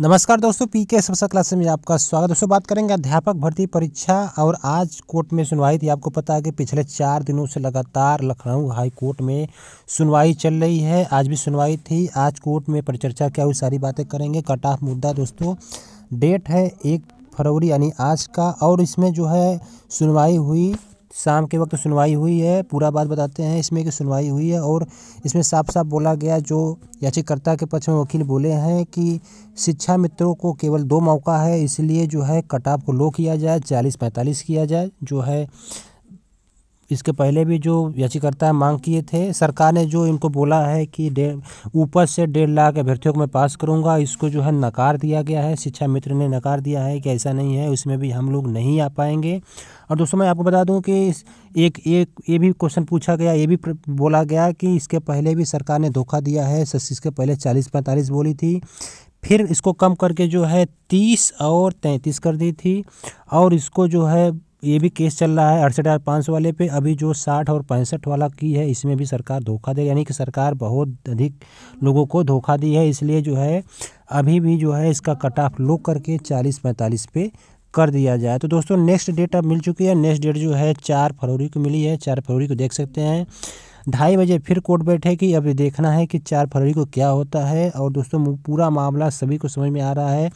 नमस्कार दोस्तों पी के सबसे क्लास में आपका स्वागत दोस्तों बात करेंगे अध्यापक भर्ती परीक्षा और आज कोर्ट में सुनवाई थी आपको पता है कि पिछले चार दिनों से लगातार लखनऊ हाई कोर्ट में सुनवाई चल रही है आज भी सुनवाई थी आज कोर्ट में परिचर्चा क्या हुई सारी बातें करेंगे कट ऑफ मुद्दा दोस्तों डेट है एक फरवरी यानी आज का और इसमें जो है सुनवाई हुई शाम के वक्त सुनवाई हुई है पूरा बात बताते हैं इसमें कि सुनवाई हुई है और इसमें साफ साफ बोला गया जो याचिकाकर्ता के पक्ष में वकील बोले हैं कि शिक्षा मित्रों को केवल दो मौका है इसलिए जो है कटाप को लो किया जाए चालीस पैंतालीस किया जाए जो है इसके पहले भी जो याचिकाकर्ता मांग किए थे सरकार ने जो इनको बोला है कि ऊपर से डेढ़ लाख अभ्यर्थियों को मैं पास करूंगा इसको जो है नकार दिया गया है शिक्षा मित्र ने नकार दिया है कि ऐसा नहीं है उसमें भी हम लोग नहीं आ पाएंगे और दोस्तों मैं आपको बता दूं कि एक एक ये भी क्वेश्चन पूछा गया ये भी बोला गया कि इसके पहले भी सरकार ने धोखा दिया है इसके पहले चालीस पैंतालीस बोली थी फिर इसको कम करके जो है तीस और तैंतीस कर दी थी और इसको जो है ये भी केस चल रहा है अड़सठ हज़ार पाँच सौ वाले पे अभी जो साठ और पैंसठ वाला की है इसमें भी सरकार धोखा दे यानी कि सरकार बहुत अधिक लोगों को धोखा दी है इसलिए जो है अभी भी जो है इसका कट ऑफ लो करके चालीस पैंतालीस पे कर दिया जाए तो दोस्तों नेक्स्ट डेट अब मिल चुकी है नेक्स्ट डेट जो है चार फरवरी को मिली है चार फरवरी को देख सकते हैं ढाई बजे फिर कोर्ट बैठे कि अब देखना है कि चार फरवरी को क्या होता है और दोस्तों पूरा मामला सभी को समझ में आ रहा है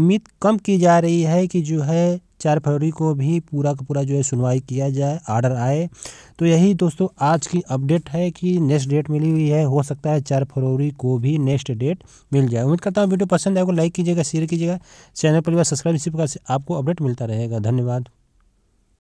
उम्मीद कम की जा रही है कि जो है चार फरवरी को भी पूरा का पूरा जो है सुनवाई किया जाए आर्डर आए तो यही दोस्तों आज की अपडेट है कि नेक्स्ट डेट मिली हुई है हो सकता है चार फरवरी को भी नेक्स्ट डेट मिल जाए उम्मीद करता हूँ वीडियो पसंद आएगा लाइक कीजिएगा शेयर कीजिएगा चैनल पर सब्सक्राइब इसी प्रकार से आपको अपडेट मिलता रहेगा धन्यवाद